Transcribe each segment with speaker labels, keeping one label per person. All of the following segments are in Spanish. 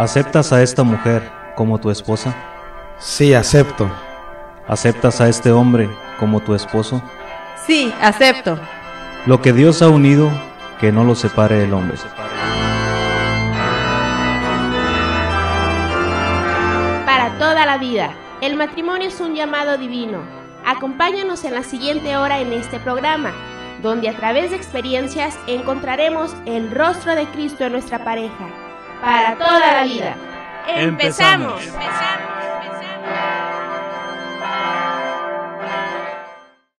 Speaker 1: ¿Aceptas a esta mujer como tu esposa? Sí, acepto. ¿Aceptas a este hombre como tu esposo?
Speaker 2: Sí, acepto.
Speaker 1: Lo que Dios ha unido, que no lo separe el hombre.
Speaker 2: Para toda la vida, el matrimonio es un llamado divino. Acompáñanos en la siguiente hora en este programa, donde a través de experiencias encontraremos el rostro de Cristo en nuestra pareja
Speaker 1: para toda la vida. Empezamos.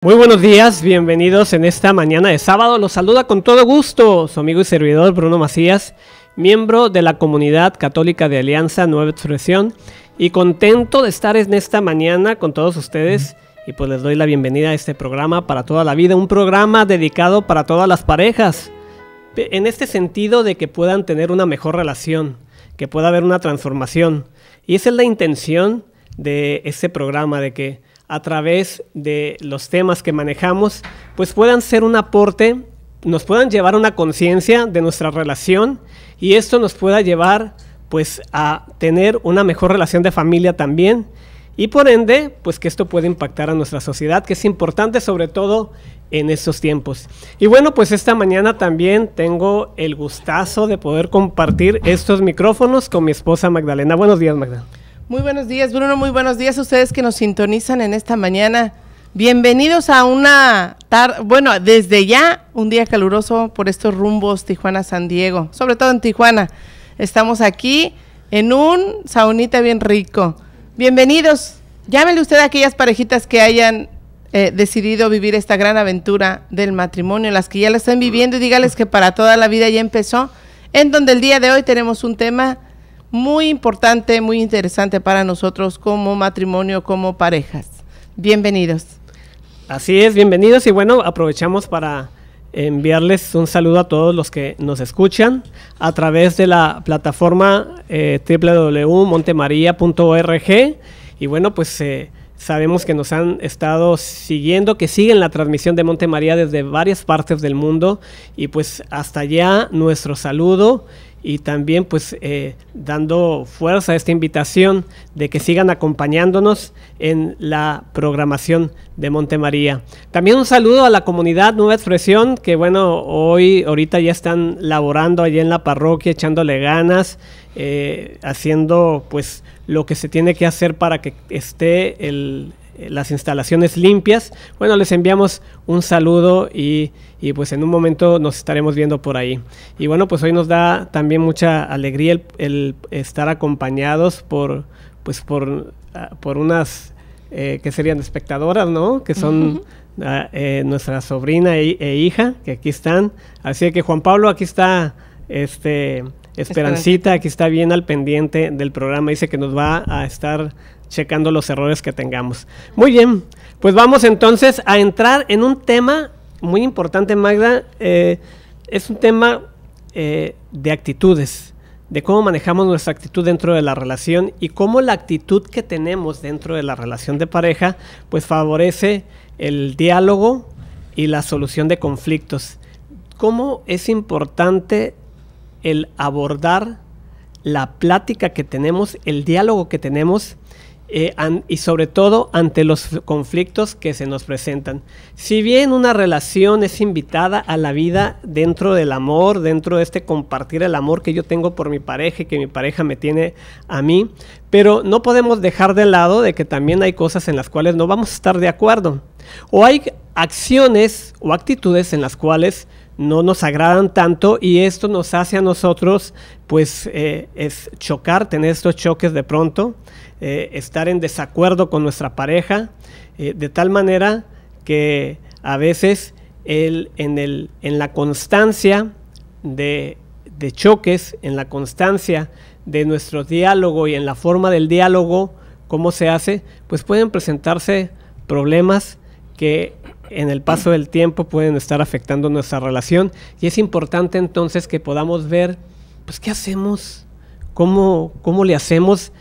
Speaker 1: Muy buenos días, bienvenidos en esta mañana de sábado. Los saluda con todo gusto su amigo y servidor Bruno Macías, miembro de la comunidad católica de Alianza Nueva Expresión y contento de estar en esta mañana con todos ustedes. Y pues les doy la bienvenida a este programa para toda la vida, un programa dedicado para todas las parejas, en este sentido de que puedan tener una mejor relación, que pueda haber una transformación. Y esa es la intención de este programa, de que a través de los temas que manejamos, pues puedan ser un aporte, nos puedan llevar a una conciencia de nuestra relación y esto nos pueda llevar pues a tener una mejor relación de familia también y por ende, pues que esto puede impactar a nuestra sociedad, que es importante sobre todo en estos tiempos. Y bueno, pues esta mañana también tengo el gustazo de poder compartir estos micrófonos con mi esposa Magdalena. Buenos días, Magdalena.
Speaker 2: Muy buenos días, Bruno. Muy buenos días a ustedes que nos sintonizan en esta mañana. Bienvenidos a una tarde, bueno, desde ya un día caluroso por estos rumbos Tijuana-San Diego, sobre todo en Tijuana. Estamos aquí en un saunita bien rico. Bienvenidos. Llámenle usted a aquellas parejitas que hayan eh, decidido vivir esta gran aventura del matrimonio, las que ya la están viviendo, y dígales que para toda la vida ya empezó, en donde el día de hoy tenemos un tema muy importante, muy interesante para nosotros como matrimonio, como parejas. Bienvenidos.
Speaker 1: Así es, bienvenidos y bueno, aprovechamos para enviarles un saludo a todos los que nos escuchan a través de la plataforma eh, www.montemaria.org y bueno, pues... Eh, Sabemos que nos han estado siguiendo, que siguen la transmisión de Monte María desde varias partes del mundo y pues hasta allá nuestro saludo y también pues eh, dando fuerza a esta invitación de que sigan acompañándonos en la programación de Montemaría. También un saludo a la comunidad Nueva Expresión, que bueno, hoy, ahorita ya están laborando allí en la parroquia, echándole ganas, eh, haciendo pues lo que se tiene que hacer para que esté las instalaciones limpias. Bueno, les enviamos un saludo y, pues en un momento nos estaremos viendo por ahí. Y bueno, pues hoy nos da también mucha alegría el, estar acompañados por, pues por, ah, por unas eh, que serían espectadoras, ¿no? Que son ah, eh, nuestra sobrina e, e, hija, que aquí están. Así que Juan Pablo, aquí está este Esperancita, aquí está bien al pendiente del programa, dice que nos va a estar checando los errores que tengamos. Muy bien, pues vamos entonces a entrar en un tema muy importante, Magda. Eh, es un tema eh, de actitudes, de cómo manejamos nuestra actitud dentro de la relación y cómo la actitud que tenemos dentro de la relación de pareja, pues favorece el diálogo y la solución de conflictos. ¿Cómo es importante el abordar la plática que tenemos, el diálogo que tenemos eh, y sobre todo ante los conflictos que se nos presentan. Si bien una relación es invitada a la vida dentro del amor, dentro de este compartir el amor que yo tengo por mi pareja y que mi pareja me tiene a mí, pero no podemos dejar de lado de que también hay cosas en las cuales no vamos a estar de acuerdo. O hay acciones o actitudes en las cuales no nos agradan tanto y esto nos hace a nosotros pues eh, es chocar, tener estos choques de pronto, eh, estar en desacuerdo con nuestra pareja, eh, de tal manera que a veces en, el, en la constancia de, de choques, en la constancia de nuestro diálogo y en la forma del diálogo, cómo se hace, pues pueden presentarse problemas que en el paso del tiempo pueden estar afectando nuestra relación y es importante entonces que podamos ver, pues, ¿qué hacemos? ¿Cómo, cómo le hacemos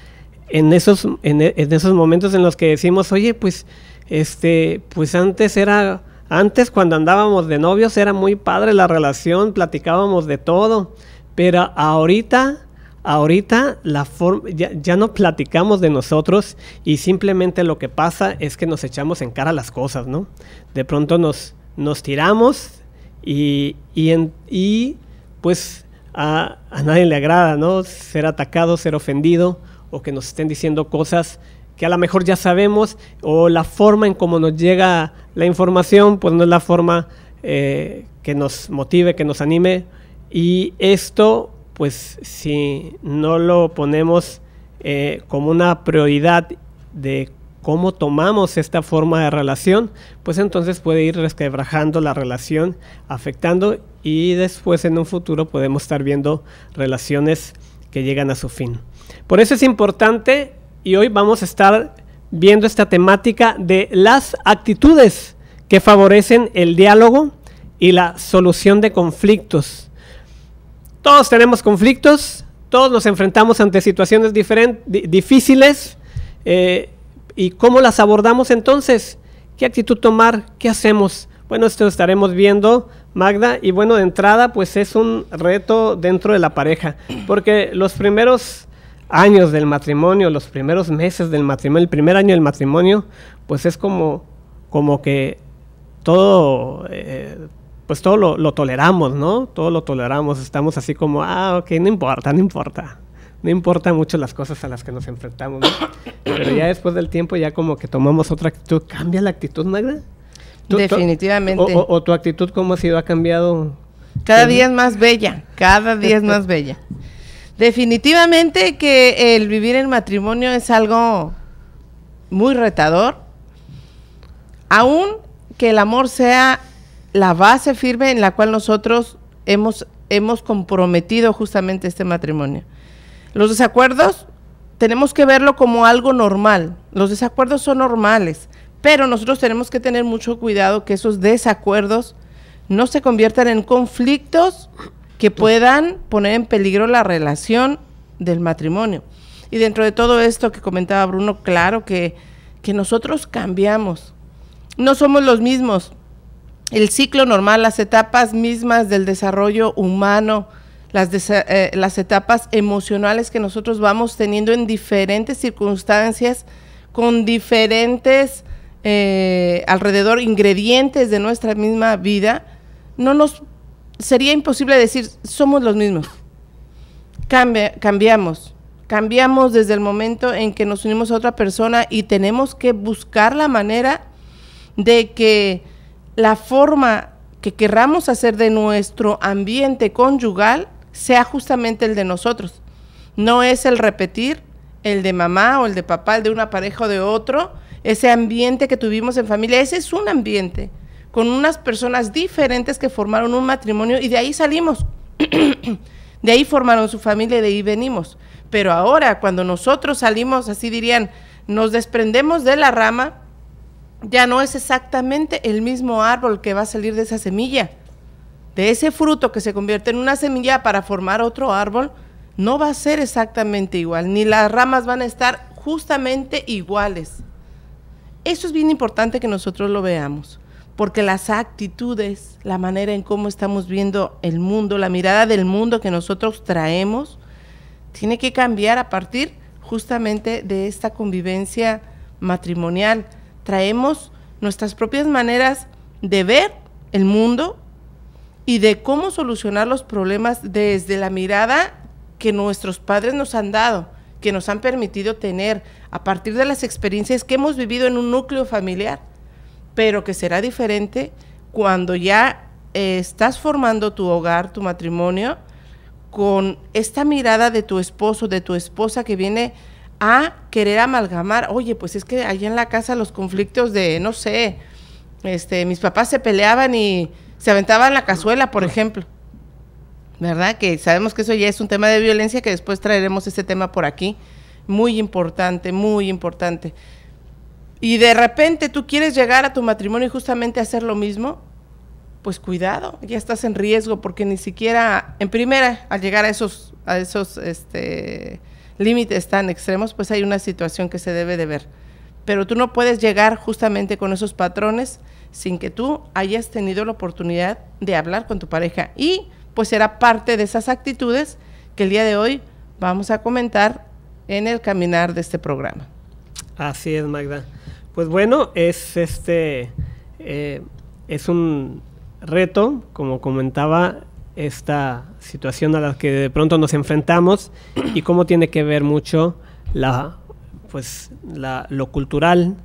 Speaker 1: en esos, en, e, en esos momentos en los que decimos, oye, pues, este, pues antes era, antes cuando andábamos de novios era muy padre la relación, platicábamos de todo, pero ahorita ahorita la forma ya, ya, no platicamos de nosotros y simplemente lo que pasa es que nos echamos en cara las cosas, ¿no? de pronto nos, nos tiramos y, y, pues a, nadie le agrada, ¿no? Ser atacado, ser ofendido o que nos estén diciendo cosas que a lo mejor ya sabemos o la forma en cómo nos llega la información, pues no es la forma eh, que nos motive, que nos anime. Y esto, pues si no lo ponemos eh, como una prioridad de cómo tomamos esta forma de relación, pues entonces puede ir resquebrajando la relación, afectando y después en un futuro podemos estar viendo relaciones que llegan a su fin. Por eso es importante y hoy vamos a estar viendo esta temática de las actitudes que favorecen el diálogo y la solución de conflictos. Todos tenemos conflictos, todos nos enfrentamos ante situaciones difíciles. Eh, ¿Y cómo las abordamos entonces? ¿Qué actitud tomar? ¿Qué hacemos? Bueno, esto lo estaremos viendo, Magda. Y bueno, de entrada, pues es un reto dentro de la pareja, porque los primeros años del matrimonio, los primeros meses del matrimonio, el primer año del matrimonio, pues es como, como que todo, eh, pues todo lo, lo, toleramos, ¿no? Todo lo toleramos, estamos así como, ah, ok, no importa, no importa no importa mucho las cosas a las que nos enfrentamos, pero ya después del tiempo ya como que tomamos otra actitud. ¿Cambia la actitud, Magda? Definitivamente. o, tu actitud cómo ha sido? ¿Ha cambiado? Cada día es más
Speaker 2: bella, cada día es más bella. Definitivamente que el vivir en matrimonio es algo muy retador, aún que el amor sea la base firme en la cual nosotros hemos, hemos comprometido justamente este matrimonio. Los desacuerdos tenemos que verlo como algo normal. Los desacuerdos son normales, pero nosotros tenemos que tener mucho cuidado que esos desacuerdos no se conviertan en conflictos que puedan poner en peligro la relación del matrimonio. Y dentro de todo esto que comentaba Bruno, claro que, que nosotros cambiamos. No somos los mismos. El ciclo normal, las etapas mismas del desarrollo humano, las, eh, las etapas emocionales que nosotros vamos teniendo en diferentes circunstancias, con diferentes eh, alrededor ingredientes de nuestra misma vida, no nos sería imposible decir somos los mismos. Cambia, cambiamos, cambiamos desde el momento en que nos unimos a otra persona y tenemos que buscar la manera de que la forma que querramos hacer de nuestro ambiente conyugal sea justamente el de nosotros. No es el repetir el de mamá o el de papá, el de una pareja o de otro, ese ambiente que tuvimos en familia, ese es un ambiente con unas personas diferentes que formaron un matrimonio y de ahí salimos. de ahí formaron su familia y de ahí venimos. Pero ahora, cuando nosotros salimos, así dirían, nos desprendemos de la rama, ya no es exactamente el mismo árbol que va a salir de esa semilla de ese fruto que se convierte en una semilla para formar otro árbol, no va a ser exactamente igual, ni las ramas van a estar justamente iguales. Eso es bien importante que nosotros lo veamos, porque las actitudes, la manera en cómo estamos viendo el mundo, la mirada del mundo que nosotros traemos, tiene que cambiar a partir justamente de esta convivencia matrimonial. Traemos nuestras propias maneras de ver el mundo y de cómo solucionar los problemas desde la mirada que nuestros padres nos han dado, que nos han permitido tener a partir de las experiencias que hemos vivido en un núcleo familiar, pero que será diferente cuando ya eh, estás formando tu hogar, tu matrimonio, con esta mirada de tu esposo, de tu esposa que viene a querer amalgamar, oye, pues es que allá en la casa los conflictos de, no sé, este, mis papás se peleaban y se aventaba la cazuela, por ejemplo. ¿Verdad? Que sabemos que eso ya es un tema de violencia, que después traeremos ese tema por aquí. Muy importante, muy importante. Y de repente tú quieres llegar a tu matrimonio y justamente hacer lo mismo, pues cuidado, ya estás en riesgo, porque ni siquiera, en primera, al llegar a esos, a esos este, límites tan extremos, pues hay una situación que se debe de ver. Pero tú no puedes llegar justamente con esos patrones sin que tú hayas tenido la oportunidad de hablar con tu pareja. Y pues era parte de esas actitudes que el día de hoy vamos a comentar en el caminar de este programa.
Speaker 1: Así es, Magda. Pues bueno, es este eh, es un reto, como comentaba, esta situación a la que de pronto nos enfrentamos y cómo tiene que ver mucho la pues lo cultural,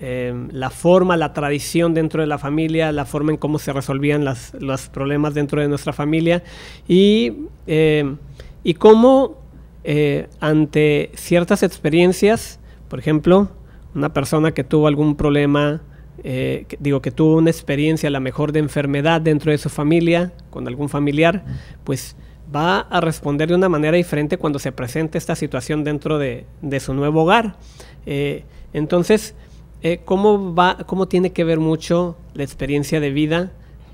Speaker 1: Em, la, forma, la tradición dentro de la familia, la forma en cómo se resolvían los problemas dentro de nuestra familia y, em, y cómo eh, ante ciertas experiencias, por ejemplo, una persona que tuvo algún problema, eh, digo que tuvo una experiencia la mejor de enfermedad dentro de su familia, con algún familiar, pues va a responder de una manera diferente cuando se presente esta situación dentro de, su nuevo hogar. Eh, entonces, eh, ¿cómo, va, ¿cómo tiene que ver mucho la experiencia de vida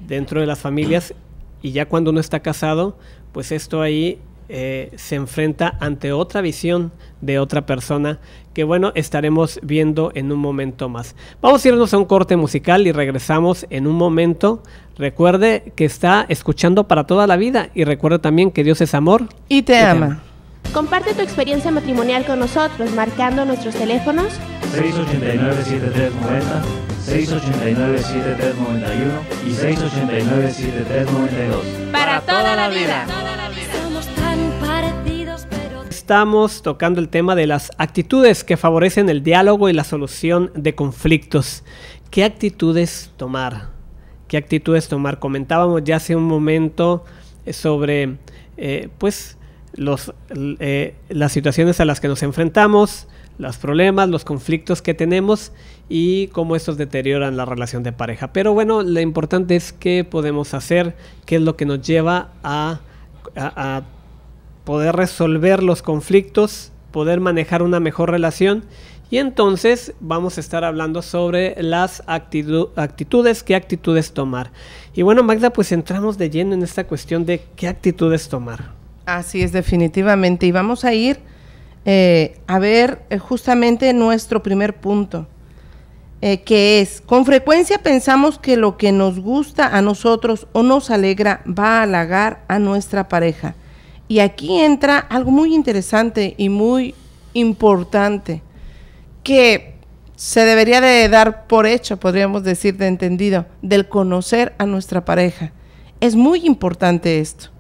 Speaker 1: dentro de las familias? Y ya cuando uno está casado, pues esto ahí eh, se enfrenta ante otra visión de otra persona que bueno, estaremos viendo en un momento más. Vamos a irnos a un corte musical y regresamos en un momento. Recuerde que está escuchando para toda la vida y recuerde también que Dios es amor. Y Te ama.
Speaker 2: Comparte tu experiencia matrimonial con nosotros marcando nuestros teléfonos
Speaker 1: 689-7390, 689-7391
Speaker 2: y 689-7392.
Speaker 1: Para toda la vida. Estamos tocando el tema de las actitudes que favorecen el diálogo y la solución de conflictos. ¿Qué actitudes tomar? ¿Qué actitudes tomar? Comentábamos ya hace un momento eh, sobre, eh, pues, eh, las situaciones a las que nos enfrentamos, los problemas, los conflictos que tenemos y cómo estos deterioran la relación de pareja. Pero bueno, lo importante es qué podemos hacer, qué es lo que nos lleva a, poder resolver los conflictos, poder manejar una mejor relación. Y entonces vamos a estar hablando sobre las actitudes, qué actitudes tomar. Y bueno, Magda, pues entramos de lleno en esta cuestión de qué actitudes tomar.
Speaker 2: Así es, definitivamente. Y vamos a ir eh, a ver eh, justamente nuestro primer punto, eh, que es, con frecuencia pensamos que lo que nos gusta a nosotros o nos alegra va a halagar a nuestra pareja. Y aquí entra algo muy interesante y muy importante, que se debería de dar por hecho, podríamos decir de entendido, del conocer a nuestra pareja. Es muy importante esto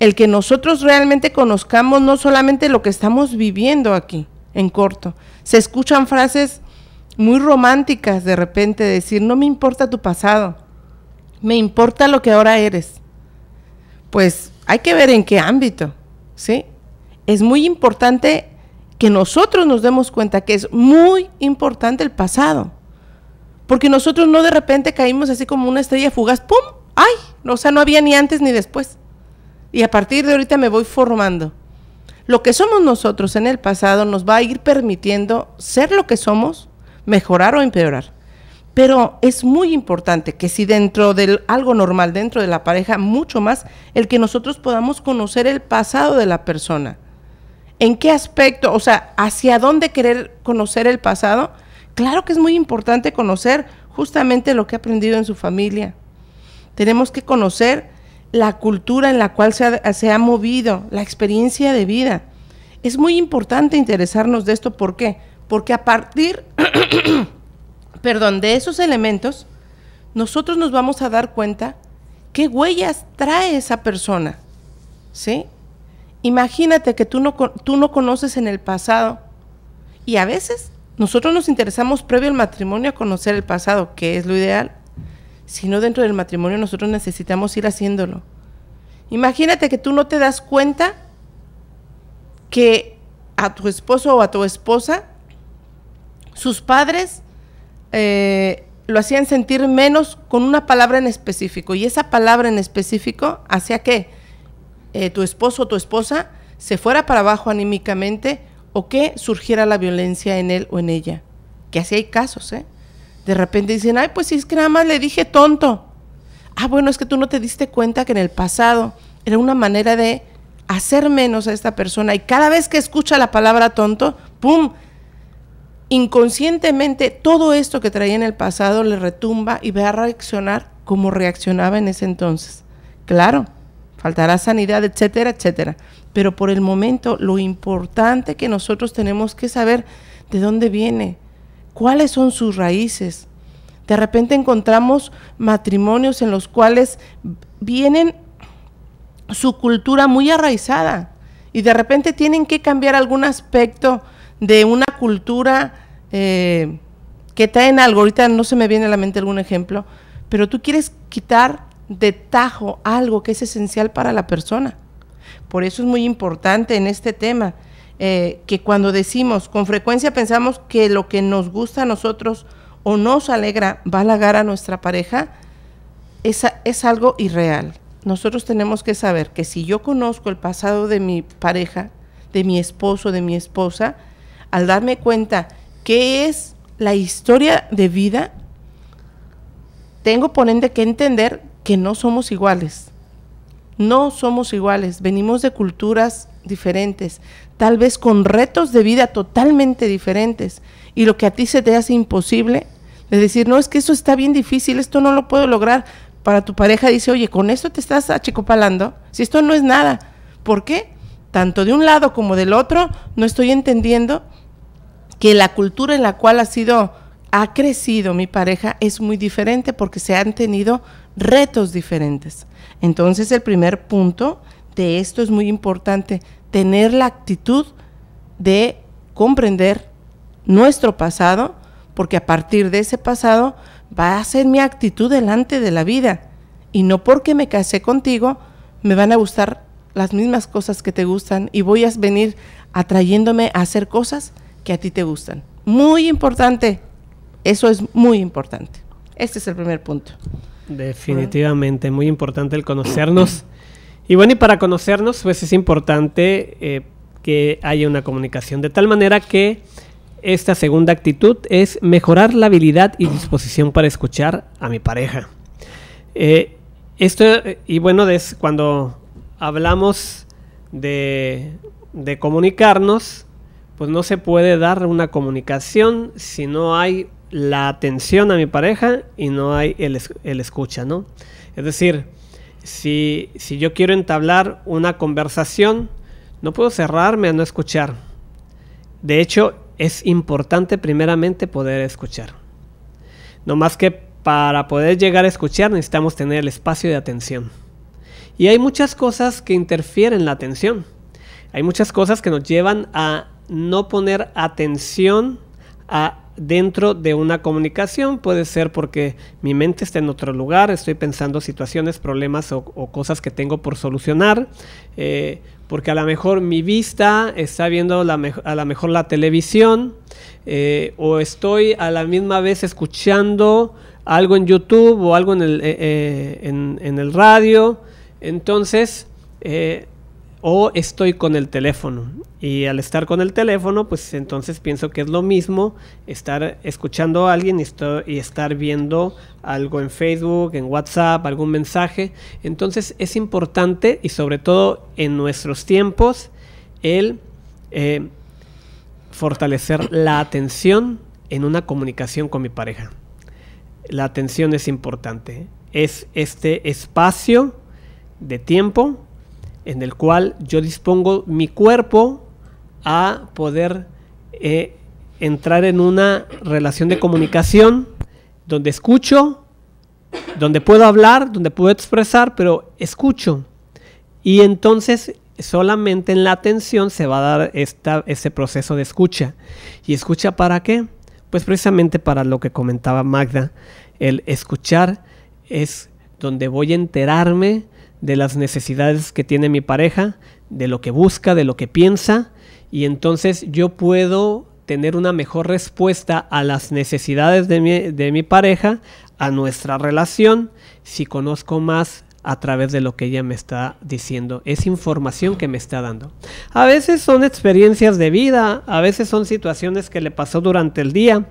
Speaker 2: el que nosotros realmente conozcamos no solamente lo que estamos viviendo aquí, en corto. Se escuchan frases muy románticas de repente, decir, no me importa tu pasado, me importa lo que ahora eres. Pues hay que ver en qué ámbito, ¿sí? Es muy importante que nosotros nos demos cuenta que es muy importante el pasado. Porque nosotros no de repente caímos así como una estrella fugaz, ¡pum! ¡Ay! O sea, no había ni antes ni después. Y a partir de ahorita me voy formando. Lo que somos nosotros en el pasado nos va a ir permitiendo ser lo que somos, mejorar o empeorar. Pero es muy importante que si dentro de algo normal, dentro de la pareja, mucho más, el que nosotros podamos conocer el pasado de la persona. ¿En qué aspecto? O sea, ¿hacia dónde querer conocer el pasado? Claro que es muy importante conocer justamente lo que ha aprendido en su familia. Tenemos que conocer la cultura en la cual se ha, movido, la experiencia de vida. Es muy importante interesarnos de esto, ¿por qué? Porque a partir, perdón, de esos elementos, nosotros nos vamos a dar cuenta qué huellas trae esa persona, ¿sí? Imagínate que tú no, tú no conoces en el pasado y a veces nosotros nos interesamos previo al matrimonio a conocer el pasado, que es lo ideal, sino dentro del matrimonio nosotros necesitamos ir haciéndolo. Imagínate que tú no te das cuenta que a tu esposo o a tu esposa, sus padres eh, lo hacían sentir menos con una palabra en específico. Y esa palabra en específico hacía que eh, tu esposo o tu esposa se fuera para abajo anímicamente o que surgiera la violencia en él o en ella. Que así hay casos, ¿eh? De repente dicen, ay, pues si es que nada más le dije tonto. Ah, bueno, es que tú no te diste cuenta que en el pasado era una manera de hacer menos a esta persona y cada vez que escucha la palabra tonto, ¡pum! Inconscientemente todo esto que traía en el pasado le retumba y va a reaccionar como reaccionaba en ese entonces. Claro, faltará sanidad, etcétera, etcétera. Pero por el momento lo importante que nosotros tenemos que saber de dónde viene, cuáles son sus raíces. De repente encontramos matrimonios en los cuales vienen su cultura muy arraizada y de repente tienen que cambiar algún aspecto de una cultura eh, que traen algo. Ahorita no se me viene a la mente algún ejemplo, pero tú quieres quitar de tajo algo que es esencial para la persona. Por eso es muy importante en este tema eh, que cuando decimos, con frecuencia pensamos que lo que nos gusta a nosotros o nos alegra va a halagar a nuestra pareja, es, es algo irreal. Nosotros tenemos que saber que si yo conozco el pasado de mi pareja, de mi esposo, de mi esposa, al darme cuenta qué es la historia de vida, tengo por ende que entender que no somos iguales. No somos iguales, venimos de culturas diferentes, tal vez con retos de vida totalmente diferentes. Y lo que a ti se te hace imposible, de decir, no, es que eso está bien difícil, esto no lo puedo lograr. Para tu pareja dice, oye, con esto te estás achicopalando, si esto no es nada. ¿Por qué? Tanto de un lado como del otro, no estoy entendiendo que la cultura en la cual ha sido, ha crecido mi pareja es muy diferente porque se han tenido retos diferentes. Entonces el primer punto de esto es muy importante, tener la actitud de comprender nuestro pasado, porque a partir de ese pasado va a ser mi actitud delante de la vida. Y no porque me casé contigo, me van a gustar las mismas cosas que te gustan y voy a venir atrayéndome a hacer cosas que a ti te gustan. Muy importante, eso es muy importante.
Speaker 1: Este es el primer punto. Definitivamente, muy importante el conocernos. Y bueno, y para conocernos, pues es importante eh, que haya una comunicación, de tal manera que esta segunda actitud es mejorar la habilidad y disposición para escuchar a mi pareja. Eh, esto, y bueno, es cuando hablamos de, comunicarnos, pues no se puede dar una comunicación si no hay la atención a mi pareja y no hay el, el escucha, ¿no? Es decir, si, yo quiero entablar una conversación, no puedo cerrarme a no escuchar. De hecho, es importante primeramente poder escuchar. No más que para poder llegar a escuchar necesitamos tener el espacio de atención. Y hay muchas cosas que interfieren la atención. Hay muchas cosas que nos llevan a no poner atención a dentro de una comunicación. Puede ser porque mi mente está en otro lugar, estoy pensando situaciones, problemas o, cosas que tengo por solucionar. Eh, porque a lo mejor mi vista está viendo a lo mejor la televisión eh, o estoy a la misma vez escuchando algo en YouTube o algo en el, eh, en, el radio. Entonces, o estoy con el teléfono. Y al estar con el teléfono, pues entonces pienso que es lo mismo estar escuchando a alguien y, estar viendo algo en Facebook, en WhatsApp, algún mensaje. Entonces es importante y sobre todo en nuestros tiempos el eh, fortalecer la atención en una comunicación con mi pareja. La atención es importante. Es este espacio de tiempo en el cual yo dispongo mi cuerpo a poder eh, entrar en una relación de comunicación donde escucho, donde puedo hablar, donde puedo expresar, pero escucho. Y entonces solamente en la atención se va a dar esta, ese proceso de escucha. ¿Y escucha para qué? Pues precisamente para lo que comentaba Magda. El escuchar es donde voy a enterarme de las necesidades que tiene mi pareja, de lo que busca, de lo que piensa, y entonces yo puedo tener una mejor respuesta a las necesidades de mi, de mi pareja, a nuestra relación, si conozco más a través de lo que ella me está diciendo. Es información que me está dando. A veces son experiencias de vida, a veces son situaciones que le pasó durante el día.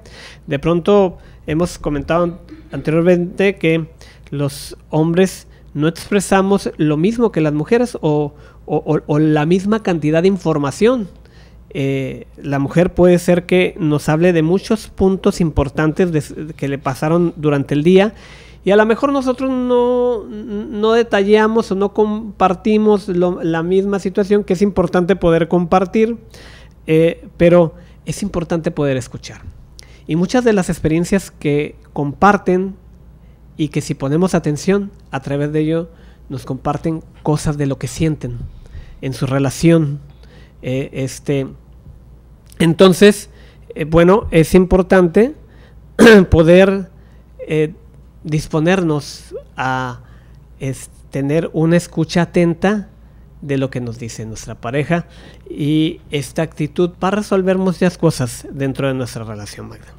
Speaker 1: De pronto hemos comentado anteriormente que los hombres no expresamos lo mismo que las mujeres o, la misma cantidad de información. Eh, la mujer puede ser que nos hable de muchos puntos importantes que le pasaron durante el día y a lo mejor nosotros no, detallamos o no compartimos la misma situación que es importante poder compartir, eh, pero es importante poder escuchar. Y muchas de las experiencias que comparten y que si ponemos atención, a través de ello nos comparten cosas de lo que sienten en su relación. Eh, este, entonces, eh, bueno, es importante poder eh, disponernos a tener una escucha atenta de lo que nos dice nuestra pareja y esta actitud va a resolver muchas cosas dentro de nuestra relación, Magda.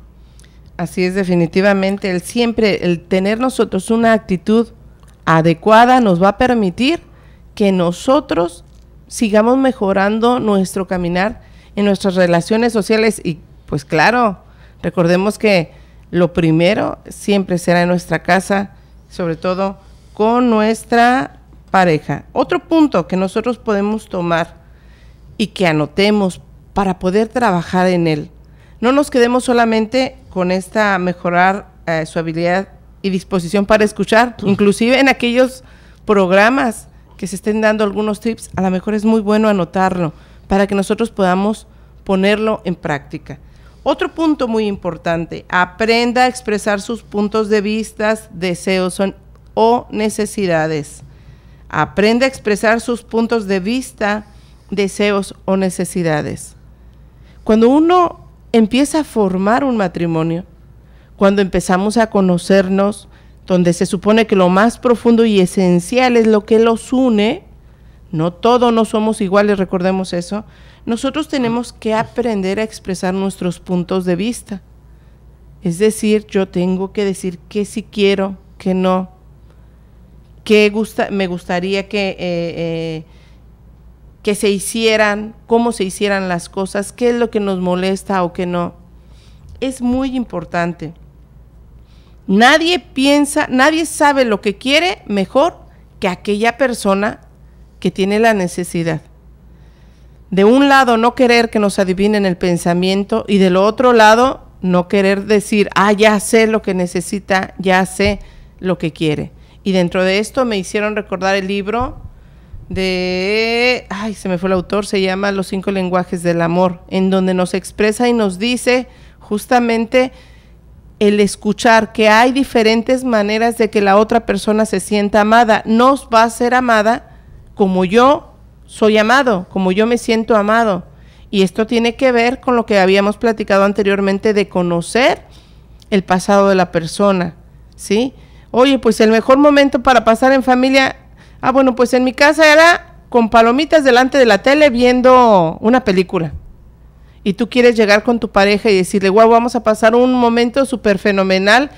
Speaker 2: Así es, definitivamente. El siempre, el tener nosotros una actitud adecuada nos va a permitir que nosotros sigamos mejorando nuestro caminar en nuestras relaciones sociales. Y pues claro, recordemos que lo primero siempre será en nuestra casa, sobre todo con nuestra pareja. Otro punto que nosotros podemos tomar y que anotemos para poder trabajar en él no nos quedemos solamente con esta mejorar eh, su habilidad y disposición para escuchar, inclusive en aquellos programas que se estén dando algunos tips, a lo mejor es muy bueno anotarlo para que nosotros podamos ponerlo en práctica. Otro punto muy importante, aprenda a expresar sus puntos de vista, deseos o necesidades. Aprenda a expresar sus puntos de vista, deseos o necesidades. Cuando uno empieza a formar un matrimonio. Cuando empezamos a conocernos, donde se supone que lo más profundo y esencial es lo que los une, no todos no somos iguales, recordemos eso, nosotros tenemos que aprender a expresar nuestros puntos de vista. Es decir, yo tengo que decir que sí quiero, que no, que me gustaría que... Eh, eh, que se hicieran, cómo se hicieran las cosas, qué es lo que nos molesta o qué no. Es muy importante. Nadie piensa, nadie sabe lo que quiere mejor que aquella persona que tiene la necesidad. De un lado, no querer que nos adivinen el pensamiento y del otro lado, no querer decir, ah, ya sé lo que necesita, ya sé lo que quiere. Y dentro de esto me hicieron recordar el libro de, ay, se me fue el autor, se llama Los cinco lenguajes del amor, en donde nos expresa y nos dice justamente el escuchar que hay diferentes maneras de que la otra persona se sienta amada. nos va a ser amada como yo soy amado, como yo me siento amado. Y esto tiene que ver con lo que habíamos platicado anteriormente de conocer el pasado de la persona, ¿sí? Oye, pues el mejor momento para pasar en familia Ah, bueno, pues en mi casa era con palomitas delante de la tele viendo una película. Y tú quieres llegar con tu pareja y decirle, guau, vamos a pasar un momento súper fenomenal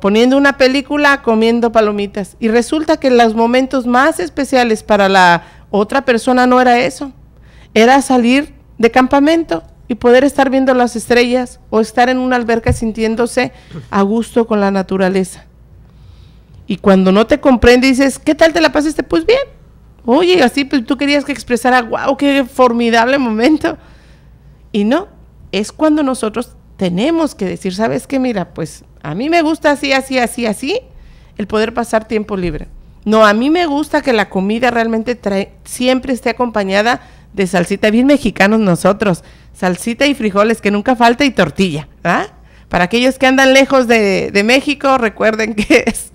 Speaker 2: poniendo una película, comiendo palomitas. Y resulta que los momentos más especiales para la otra persona no era eso. Era salir de campamento y poder estar viendo las estrellas o estar en una alberca sintiéndose a gusto con la naturaleza. Y cuando no te comprende, dices, ¿qué tal te la pasaste? Pues bien. Oye, así pues, tú querías que expresara, wow, qué formidable momento. Y no, es cuando nosotros tenemos que decir, ¿sabes qué? Mira, pues a mí me gusta así, así, así, así, el poder pasar tiempo libre. No, a mí me gusta que la comida realmente siempre esté acompañada de salsita, bien mexicanos nosotros, salsita y frijoles, que nunca falta, y tortilla, ¿ah? Para aquellos que andan lejos de, de México, recuerden que es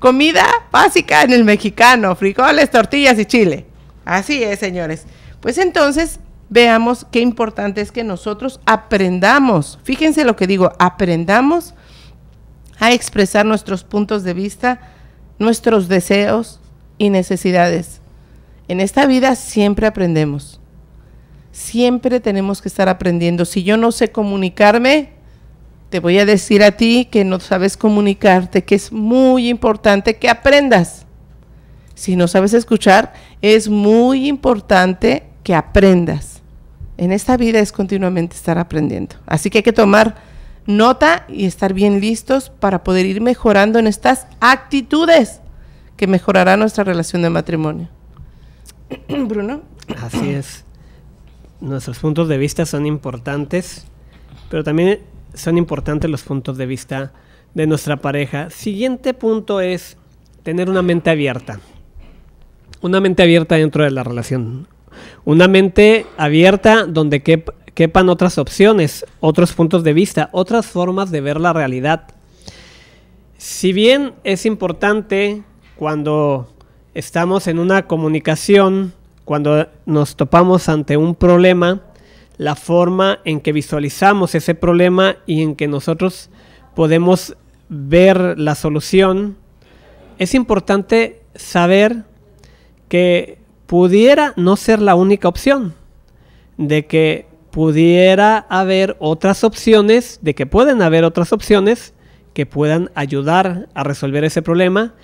Speaker 2: Comida básica en el mexicano, frijoles, tortillas y chile. Así es, señores. Pues entonces, veamos qué importante es que nosotros aprendamos, fíjense lo que digo, aprendamos a expresar nuestros puntos de vista, nuestros deseos y necesidades. En esta vida siempre aprendemos, siempre tenemos que estar aprendiendo. Si yo no sé comunicarme, te voy a decir a ti que no sabes comunicarte, que es muy importante que aprendas. Si no sabes escuchar, es muy importante que aprendas. En esta vida es continuamente estar aprendiendo. Así que hay que tomar nota y estar bien listos para poder ir mejorando en estas actitudes que mejorará nuestra relación de matrimonio. Bruno.
Speaker 1: Así es. Nuestros puntos de vista son importantes, pero también son importantes los puntos de vista de nuestra pareja. Siguiente punto es tener una mente abierta. Una mente abierta dentro de la relación. Una mente abierta donde quepan otras opciones, otros puntos de vista, otras formas de ver la realidad. Si bien es importante cuando estamos en una comunicación, cuando nos topamos ante un problema, la forma en que visualizamos ese problema y en que nosotros podemos ver la solución, es importante saber que pudiera no ser la única opción, de que pudiera haber otras opciones, de que pueden haber otras opciones que puedan ayudar a resolver ese problema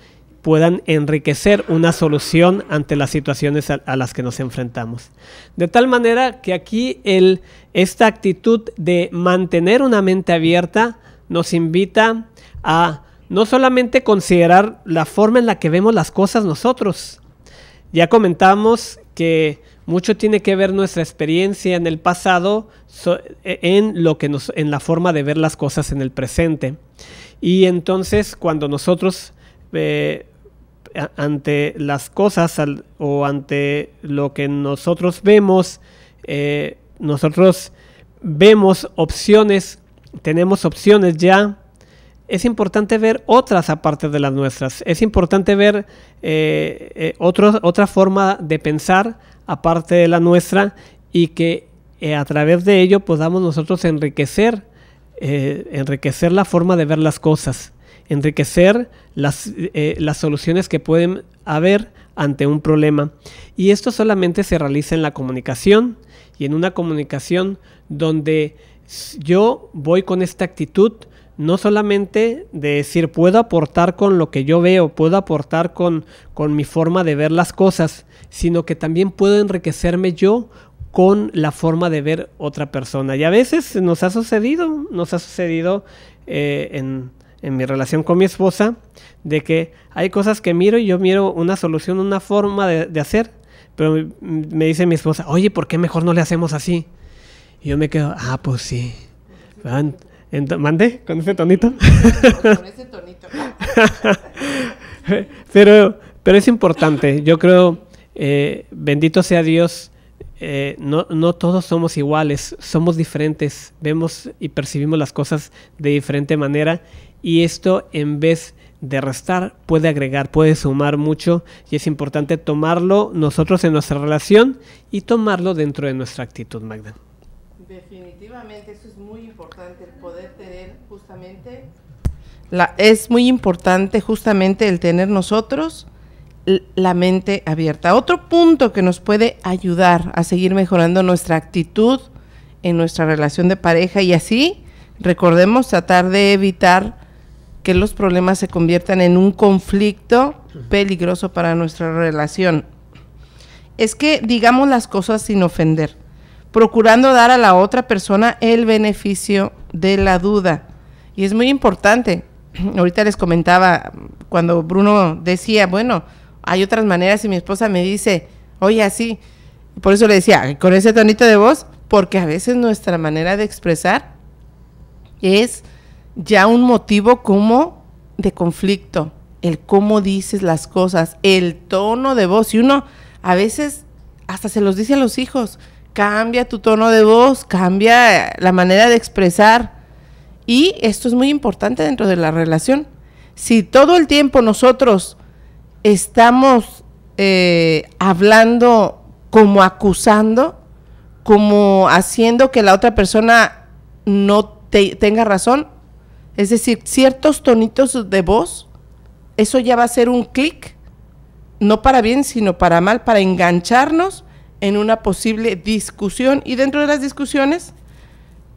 Speaker 1: puedan enriquecer una solución ante las situaciones a, las que nos enfrentamos. De tal manera que aquí esta actitud de mantener una mente abierta nos invita a no solamente considerar la forma en la que vemos las cosas nosotros. Ya comentamos que mucho tiene que ver nuestra experiencia en el pasado e, en lo que en la forma de ver las cosas en el presente. Y entonces cuando nosotros eh, ante las cosas o ante lo que nosotros vemos, eh, nosotros vemos opciones, tenemos opciones ya. Es importante ver otras aparte de las nuestras. Es importante ver eh, otra forma de pensar aparte de la nuestra y que a través de ello podamos nosotros enriquecer, enriquecer la forma de ver las cosas enriquecer las, eh, las soluciones que pueden haber ante un problema. Y esto solamente se realiza en la comunicación y en una comunicación donde yo voy con esta actitud no solamente de decir puedo aportar con lo que yo veo, puedo aportar con, con mi forma de ver las cosas, sino que también puedo enriquecerme yo con la forma de ver otra persona. Y a veces nos ha sucedido, nos ha sucedido eh, en, en mi relación con mi esposa, de que hay cosas que miro y yo miro una solución, una forma de, hacer, pero me dice mi esposa, oye, ¿por qué mejor no le hacemos así? Y yo me quedo, ah, pues sí. ¿Mandé? ¿Con ese tonito? Con ese tonito. pero, pero es importante, yo creo, eh, bendito sea Dios. Eh, no, no, todos somos iguales, somos diferentes, vemos y percibimos las cosas de diferente manera y esto en vez de restar puede agregar, puede sumar mucho y es importante tomarlo nosotros en nuestra relación y tomarlo dentro de nuestra actitud, Magda.
Speaker 2: Definitivamente, eso es muy importante, el poder tener justamente...
Speaker 1: La, es muy importante
Speaker 2: justamente el tener nosotros la mente abierta. Otro punto que nos puede ayudar a seguir mejorando nuestra actitud en nuestra relación de pareja y así, recordemos, tratar de evitar que los problemas se conviertan en un conflicto peligroso para nuestra relación. Es que digamos las cosas sin ofender, procurando dar a la otra persona el beneficio de la duda. Y es muy importante. Ahorita les comentaba cuando Bruno decía, bueno, hay otras maneras y mi esposa me dice, oye, así. Por eso le decía, con ese tonito de voz, porque a veces nuestra manera de expresar es ya un motivo como de conflicto, el cómo dices las cosas, el tono de voz. Y uno a veces hasta se los dice a los hijos, cambia tu tono de voz, cambia la manera de expresar. Y esto es muy importante dentro de la relación. Si todo el tiempo nosotros estamos eh, hablando como acusando, como haciendo que la otra persona no tenga razón, es decir, ciertos tonitos de voz, eso ya va a ser un clic, no para bien, sino para mal, para engancharnos en una posible discusión. Y dentro de las discusiones,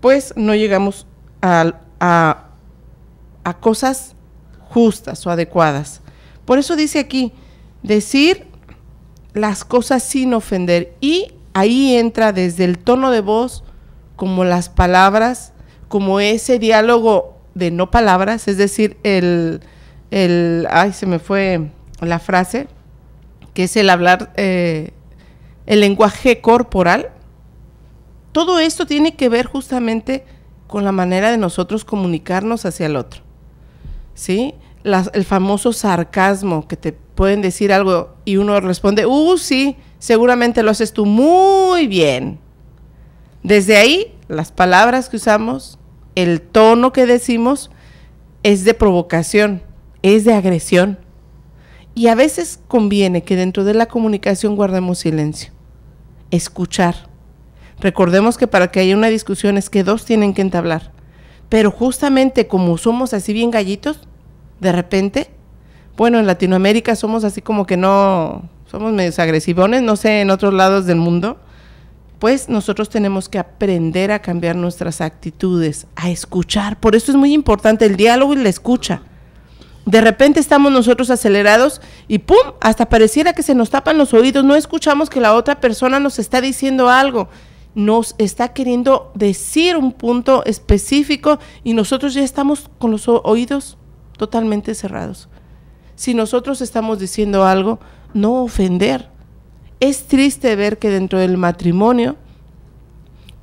Speaker 2: pues no llegamos a, cosas justas o adecuadas. Por eso dice aquí, decir las cosas sin ofender. Y ahí entra desde el tono de voz, como las palabras, como ese diálogo de no palabras, es decir, el, el ay, se me fue la frase, que es el hablar, eh, el lenguaje corporal. Todo esto tiene que ver justamente con la manera de nosotros comunicarnos hacia el otro. ¿Sí? el famoso sarcasmo, que te pueden decir algo y uno responde, uh, sí, seguramente lo haces tú muy bien. Desde ahí, las palabras que usamos, el tono que decimos es de provocación, es de agresión. Y a veces conviene que dentro de la comunicación guardemos silencio, escuchar. Recordemos que para que haya una discusión es que dos tienen que entablar. Pero justamente como somos así bien gallitos, de repente, bueno, en Latinoamérica somos así como que no, somos medios agresivones, no sé, en otros lados del mundo, pues nosotros tenemos que aprender a cambiar nuestras actitudes, a escuchar. Por eso es muy importante el diálogo y la escucha. De repente estamos nosotros acelerados y ¡pum! Hasta pareciera que se nos tapan los oídos, no escuchamos que la otra persona nos está diciendo algo, nos está queriendo decir un punto específico y nosotros ya estamos con los oídos totalmente cerrados. Si nosotros estamos diciendo algo, no ofender, es triste ver que dentro del matrimonio,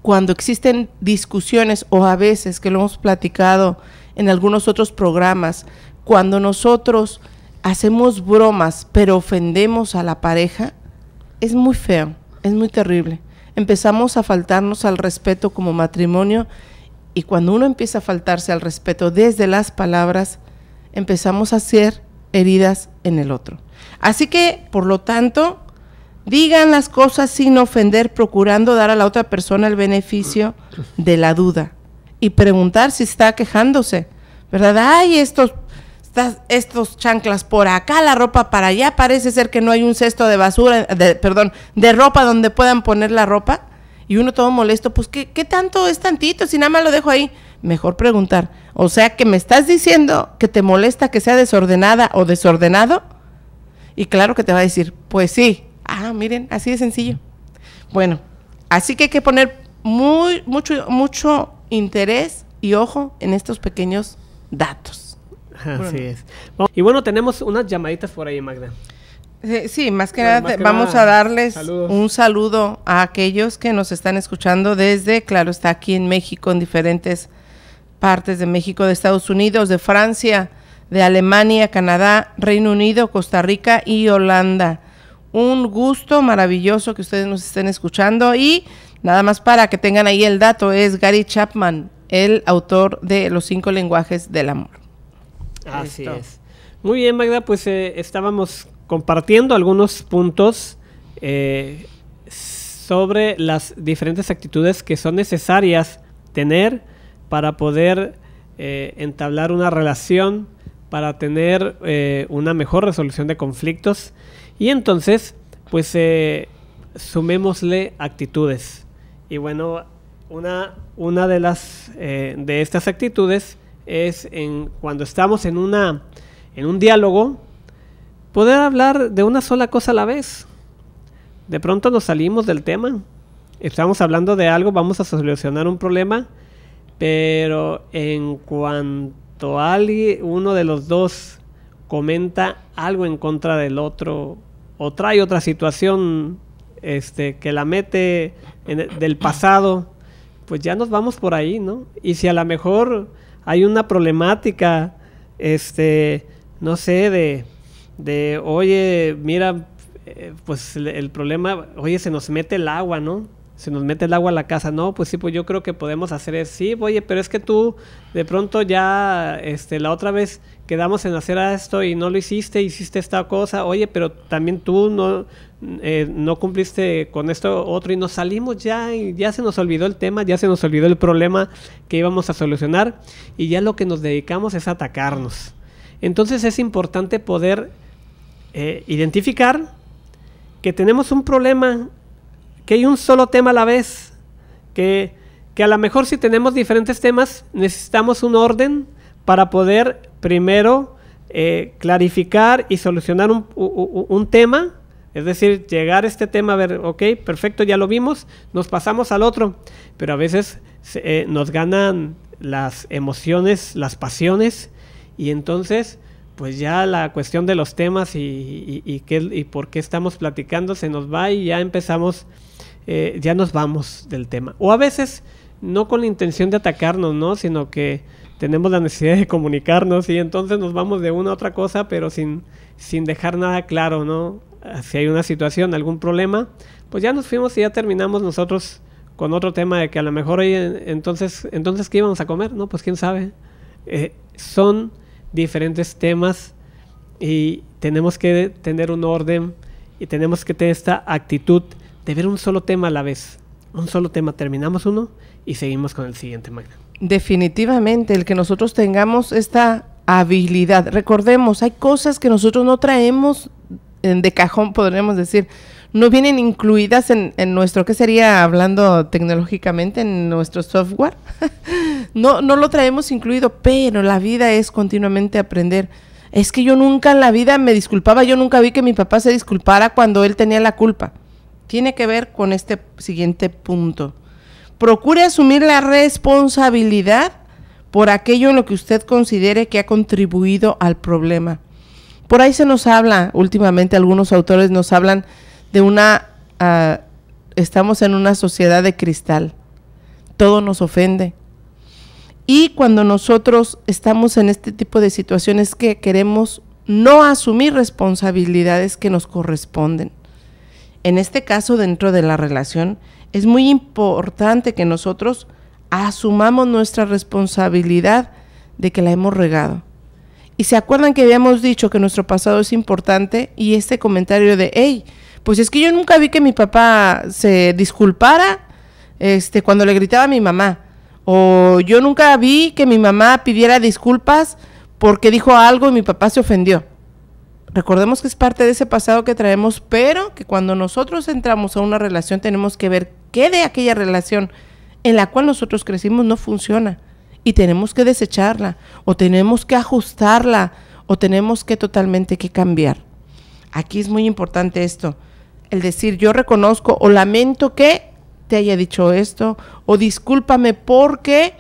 Speaker 2: cuando existen discusiones o a veces, que lo hemos platicado en algunos otros programas, cuando nosotros hacemos bromas pero ofendemos a la pareja, es muy feo, es muy terrible. Empezamos a faltarnos al respeto como matrimonio y cuando uno empieza a faltarse al respeto desde las palabras, empezamos a hacer heridas en el otro. Así que, por lo tanto, Digan las cosas sin ofender, procurando dar a la otra persona el beneficio de la duda y preguntar si está quejándose, ¿verdad? Ay, estos, estas, estos chanclas por acá, la ropa para allá, parece ser que no hay un cesto de basura, de, perdón, de ropa donde puedan poner la ropa. Y uno todo molesto, pues, ¿qué, ¿qué tanto es tantito? Si nada más lo dejo ahí. Mejor preguntar, o sea que me estás diciendo que te molesta que sea desordenada o desordenado. Y claro que te va a decir, pues sí, Ah, miren, así de sencillo. Bueno, así que hay que poner muy, mucho, mucho interés y ojo en estos pequeños datos. Así es.
Speaker 1: Y bueno, tenemos unas llamaditas por ahí, Magda.
Speaker 2: Sí, más que nada vamos a darles un saludo a aquellos que nos están escuchando desde, claro, está aquí en México, en diferentes partes de México, de Estados Unidos, de Francia, de Alemania, Canadá, Reino Unido, Costa Rica y Holanda un gusto maravilloso que ustedes nos estén escuchando y nada más para que tengan ahí el dato, es Gary Chapman, el autor de Los cinco lenguajes del amor.
Speaker 1: Así es. Muy bien, Magda, pues eh, estábamos compartiendo algunos puntos eh, sobre las diferentes actitudes que son necesarias tener para poder eh, entablar una relación, para tener una mejor resolución de conflictos. Y entonces, pues eh, sumémosle actitudes. Y bueno, una, una de las eh, de estas actitudes es en cuando estamos en una en un diálogo poder hablar de una sola cosa a la vez. De pronto nos salimos del tema. Estamos hablando de algo, vamos a solucionar un problema, pero en cuanto alguien, uno de los dos comenta algo en contra del otro o trae otra situación este, que la mete e-, del pasado, pues ya nos vamos por ahí, ¿no? Y si a lo mejor hay una problemática, este, no sé, de, oye, mira, eh, pues el, problema, oye, se nos mete el agua, ¿no? se nos mete el agua a la casa, no, pues sí, pues yo creo que podemos hacer eso, sí, oye, pero es que tú de pronto ya, este, la otra vez quedamos en hacer esto y no lo hiciste, hiciste esta cosa, oye, pero también tú no, eh, no cumpliste con esto otro y nos salimos ya, y ya se nos olvidó el tema, ya se nos olvidó el problema que íbamos a solucionar y ya lo que nos dedicamos es atacarnos. Entonces es importante poder eh, identificar que tenemos un problema que hay un solo tema a la vez, que, a lo mejor si tenemos diferentes temas necesitamos un orden para poder primero eh, clarificar y solucionar un, tema, es decir, llegar a este tema, a ver, ok, perfecto, ya lo vimos, nos pasamos al otro, pero a veces eh, nos ganan las emociones, las pasiones, y entonces pues ya la cuestión de los temas y, y, qué, y, por qué estamos platicando se nos va y ya empezamos eh, ya nos vamos del tema. O a veces no con la intención de atacarnos, ¿no? Sino que tenemos la necesidad de comunicarnos y entonces nos vamos de una a otra cosa, pero sin, sin dejar nada claro, ¿no? Ah, si hay una situación, algún problema, pues ya nos fuimos y ya terminamos nosotros con otro tema de que a lo mejor entonces, entonces ¿qué íbamos a comer? No, pues quién sabe. Eh, son diferentes temas y tenemos que tener un orden y tenemos que tener esta actitud de ver un solo tema a la vez. Un solo tema, terminamos uno y seguimos con el siguiente, Magda.
Speaker 2: Definitivamente, el que nosotros tengamos esta habilidad. Recordemos, hay cosas que nosotros no traemos de cajón, podríamos decir. No vienen incluidas en, nuestro, ¿qué sería hablando tecnológicamente, en nuestro software? no, no lo traemos incluido, pero la vida es continuamente aprender. Es que yo nunca en la vida me disculpaba, yo nunca vi que mi papá se disculpara cuando él tenía la culpa tiene que ver con este siguiente punto. Procure asumir la responsabilidad por aquello en lo que usted considere que ha contribuido al problema. Por ahí se nos habla, últimamente algunos autores nos hablan de una, ah, estamos en una sociedad de cristal, todo nos ofende. Y cuando nosotros estamos en este tipo de situaciones que queremos no asumir responsabilidades que nos corresponden. En este caso, dentro de la relación, es muy importante que nosotros asumamos nuestra responsabilidad de que la hemos regado. Y se acuerdan que habíamos dicho que nuestro pasado es importante y este comentario de, hey, pues es que yo nunca vi que mi papá se disculpara este, cuando le gritaba a mi mamá. O yo nunca vi que mi mamá pidiera disculpas porque dijo algo y mi papá se ofendió recordemos que es parte de ese pasado que traemos, pero que cuando nosotros entramos a una relación tenemos que ver qué de aquella relación en la cual nosotros crecimos no funciona y tenemos que desecharla o tenemos que ajustarla o tenemos que totalmente que cambiar. Aquí es muy importante esto, el decir yo reconozco o lamento que te haya dicho esto o discúlpame porque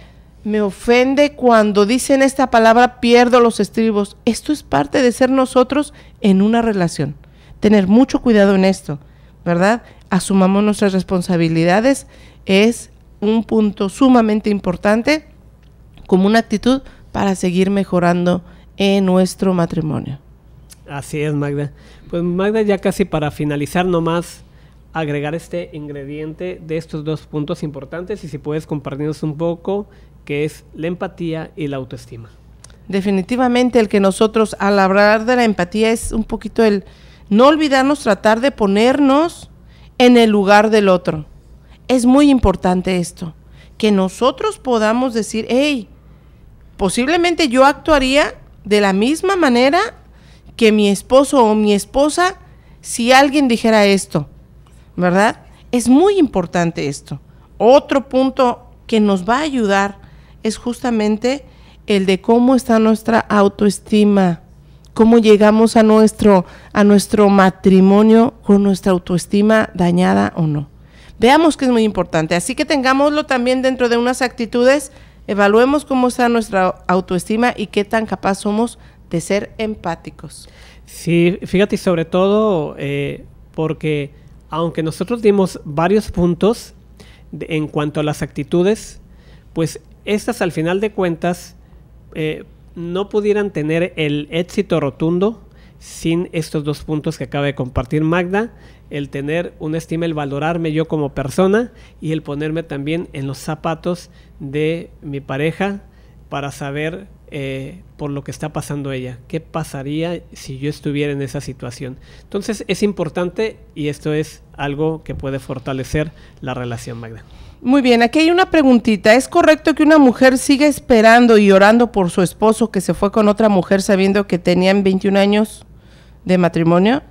Speaker 2: me ofende cuando dicen esta palabra, pierdo los estribos. Esto es parte de ser nosotros en una relación. Tener mucho cuidado en esto, ¿verdad? Asumamos nuestras responsabilidades. Es un punto sumamente importante como una actitud para seguir mejorando en nuestro matrimonio.
Speaker 1: Así es, Magda. Pues Magda, ya casi para finalizar nomás, agregar este ingrediente de estos dos puntos importantes y si puedes compartirnos un poco que es la empatía y la autoestima.
Speaker 2: Definitivamente el que nosotros al hablar de la empatía es un poquito el no olvidarnos, tratar de ponernos en el lugar del otro. Es muy importante esto, que nosotros podamos decir, hey, posiblemente yo actuaría de la misma manera que mi esposo o mi esposa si alguien dijera esto, ¿verdad? Es muy importante esto. Otro punto que nos va a ayudar es justamente el de cómo está nuestra autoestima, cómo llegamos a nuestro, a nuestro matrimonio con nuestra autoestima dañada o no. Veamos que es muy importante, así que tengámoslo también dentro de unas actitudes, evaluemos cómo está nuestra autoestima y qué tan capaz somos de ser empáticos.
Speaker 1: Sí, fíjate, sobre todo eh, porque aunque nosotros dimos varios puntos en cuanto a las actitudes, pues estas al final de cuentas eh, no pudieran tener el éxito rotundo sin estos dos puntos que acaba de compartir Magda, el tener una estima, el valorarme yo como persona y el ponerme también en los zapatos de mi pareja para saber eh, por lo que está pasando ella, qué pasaría si yo estuviera en esa situación. Entonces es importante y esto es algo que puede fortalecer la relación, Magda.
Speaker 2: Muy bien, aquí hay una preguntita. ¿Es correcto que una mujer siga esperando y orando por su esposo que se fue con otra mujer sabiendo que tenían 21 años de matrimonio?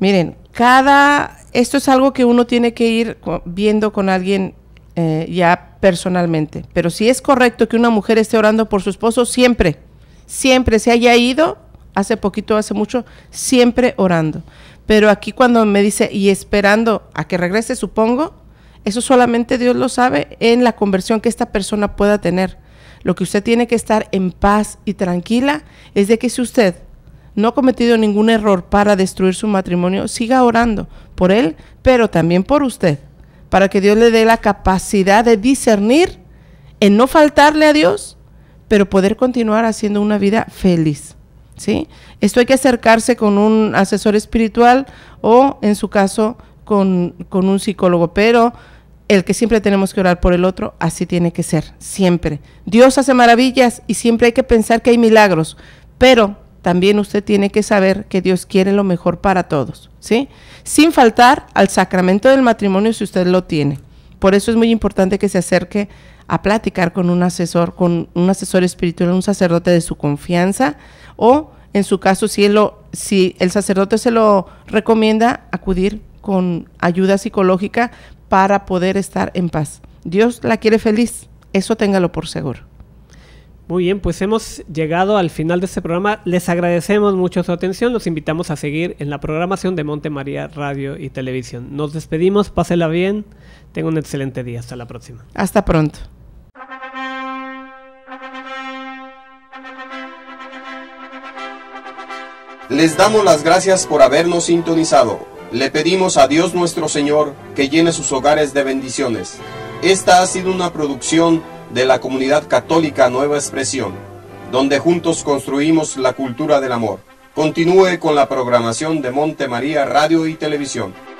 Speaker 2: Miren, cada... Esto es algo que uno tiene que ir viendo con alguien eh, ya personalmente. Pero si es correcto que una mujer esté orando por su esposo, siempre, siempre, se haya ido, hace poquito, hace mucho, siempre orando. Pero aquí cuando me dice, y esperando a que regrese, supongo, eso solamente Dios lo sabe en la conversión que esta persona pueda tener. Lo que usted tiene que estar en paz y tranquila es de que si usted no ha cometido ningún error para destruir su matrimonio, siga orando por él, pero también por usted, para que Dios le dé la capacidad de discernir en no faltarle a Dios, pero poder continuar haciendo una vida feliz. ¿sí? Esto hay que acercarse con un asesor espiritual o, en su caso, con, con un psicólogo, pero el que siempre tenemos que orar por el otro, así tiene que ser, siempre. Dios hace maravillas y siempre hay que pensar que hay milagros, pero también usted tiene que saber que Dios quiere lo mejor para todos, ¿sí? Sin faltar al sacramento del matrimonio si usted lo tiene. Por eso es muy importante que se acerque a platicar con un asesor, con un asesor espiritual, un sacerdote de su confianza o en su caso si si el sacerdote se lo recomienda acudir con ayuda psicológica para poder estar en paz. Dios la quiere feliz, eso téngalo por seguro.
Speaker 1: Muy bien, pues hemos llegado al final de este programa. Les agradecemos mucho su atención. Los invitamos a seguir en la programación de Monte María Radio y Televisión. Nos despedimos, pásela bien, tenga un excelente día. Hasta la próxima.
Speaker 2: Hasta pronto.
Speaker 1: Les damos las gracias por habernos sintonizado. Le pedimos a Dios nuestro Señor que llene sus hogares de bendiciones. Esta ha sido una producción de la comunidad católica Nueva Expresión, donde juntos construimos la cultura del amor. Continúe con la programación de Monte María Radio y Televisión.